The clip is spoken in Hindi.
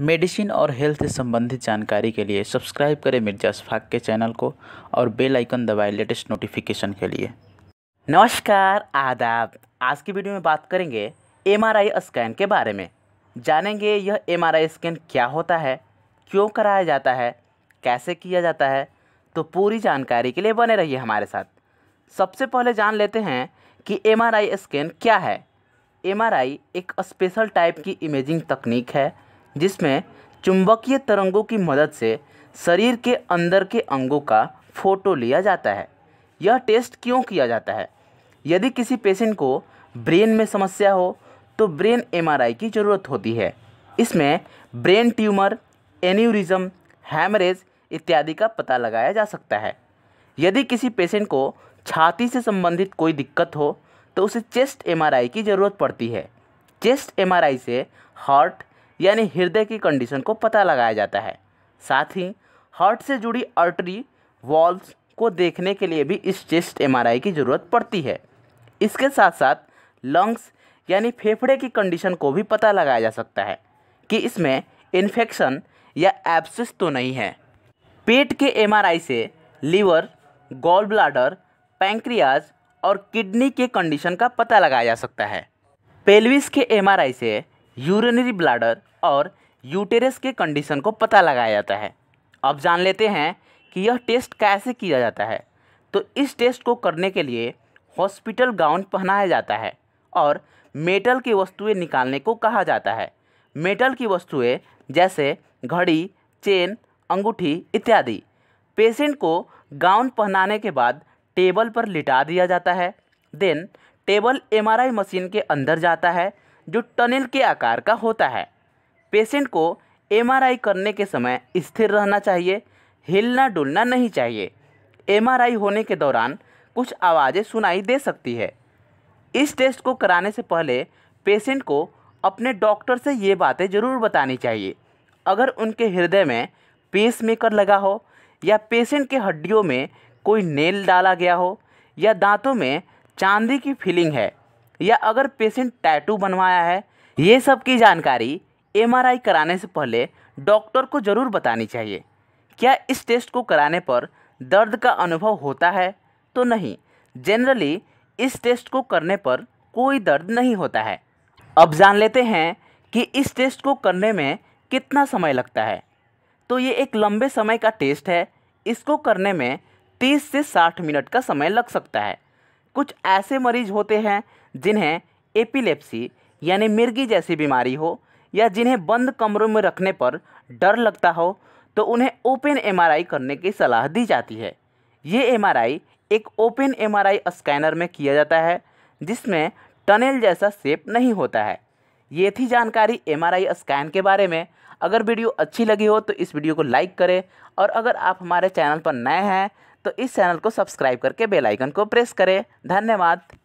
मेडिसिन और हेल्थ से संबंधित जानकारी के लिए सब्सक्राइब करें मिर्जा शफाक के चैनल को और बेल आइकन दबाएं लेटेस्ट नोटिफिकेशन के लिए नमस्कार आदाब आज की वीडियो में बात करेंगे एमआरआई स्कैन के बारे में जानेंगे यह एमआरआई स्कैन क्या होता है क्यों कराया जाता है कैसे किया जाता है तो पूरी जानकारी के लिए बने रहिए हमारे साथ सबसे पहले जान लेते हैं कि एम स्कैन क्या है एम एक स्पेशल टाइप की इमेजिंग तकनीक है जिसमें चुंबकीय तरंगों की मदद से शरीर के अंदर के अंगों का फ़ोटो लिया जाता है यह टेस्ट क्यों किया जाता है यदि किसी पेशेंट को ब्रेन में समस्या हो तो ब्रेन एमआरआई की ज़रूरत होती है इसमें ब्रेन ट्यूमर एन्यूरिज्म हैमरेज इत्यादि का पता लगाया जा सकता है यदि किसी पेशेंट को छाती से संबंधित कोई दिक्कत हो तो उसे चेस्ट एमआरआई की ज़रूरत पड़ती है चेस्ट एमआरआई से हार्ट यानी हृदय की कंडीशन को पता लगाया जाता है साथ ही हार्ट से जुड़ी आर्टरी वॉल्स को देखने के लिए भी इस चेस्ट एमआरआई की ज़रूरत पड़ती है इसके साथ साथ लंग्स यानी फेफड़े की कंडीशन को भी पता लगाया जा सकता है कि इसमें इन्फेक्शन या एब्सिस तो नहीं है पेट के एमआरआई से लीवर गोल ब्लाडर पैंक्रियाज और किडनी के कंडीशन का पता लगाया जा सकता है पेल्विस के एमआरआई से यूरिनरी ब्लाडर और यूटेरस के कंडीशन को पता लगाया जाता है अब जान लेते हैं कि यह टेस्ट कैसे किया जाता है तो इस टेस्ट को करने के लिए हॉस्पिटल गाउन पहनाया जाता है और मेटल की वस्तुएं निकालने को कहा जाता है मेटल की वस्तुएं जैसे घड़ी चेन अंगूठी इत्यादि पेशेंट को गाउन पहनाने के बाद टेबल पर लिटा दिया जाता है देन टेबल एमआरआई मशीन के अंदर जाता है जो टनल के आकार का होता है पेशेंट को एमआरआई करने के समय स्थिर रहना चाहिए हिलना डुलना नहीं चाहिए एमआरआई होने के दौरान कुछ आवाज़ें सुनाई दे सकती है इस टेस्ट को कराने से पहले पेशेंट को अपने डॉक्टर से ये बातें ज़रूर बतानी चाहिए अगर उनके हृदय में पेस मेकर लगा हो या पेशेंट के हड्डियों में कोई नेल डाला गया हो या दांतों में चांदी की फीलिंग है या अगर पेशेंट टैटू बनवाया है ये सब की जानकारी एमआरआई कराने से पहले डॉक्टर को ज़रूर बतानी चाहिए क्या इस टेस्ट को कराने पर दर्द का अनुभव होता है तो नहीं जनरली इस टेस्ट को करने पर कोई दर्द नहीं होता है अब जान लेते हैं कि इस टेस्ट को करने में कितना समय लगता है तो ये एक लंबे समय का टेस्ट है इसको करने में 30 से 60 मिनट का समय लग सकता है कुछ ऐसे मरीज होते हैं जिन्हें एपिलेप्सी यानी मिर्गी जैसी बीमारी हो या जिन्हें बंद कमरों में रखने पर डर लगता हो तो उन्हें ओपन एमआरआई करने की सलाह दी जाती है ये एमआरआई एक ओपन एमआरआई स्कैनर में किया जाता है जिसमें टनल जैसा सेप नहीं होता है ये थी जानकारी एमआरआई स्कैन के बारे में अगर वीडियो अच्छी लगी हो तो इस वीडियो को लाइक करें और अगर आप हमारे चैनल पर नए हैं तो इस चैनल को सब्सक्राइब करके बेल आइकन को प्रेस करें धन्यवाद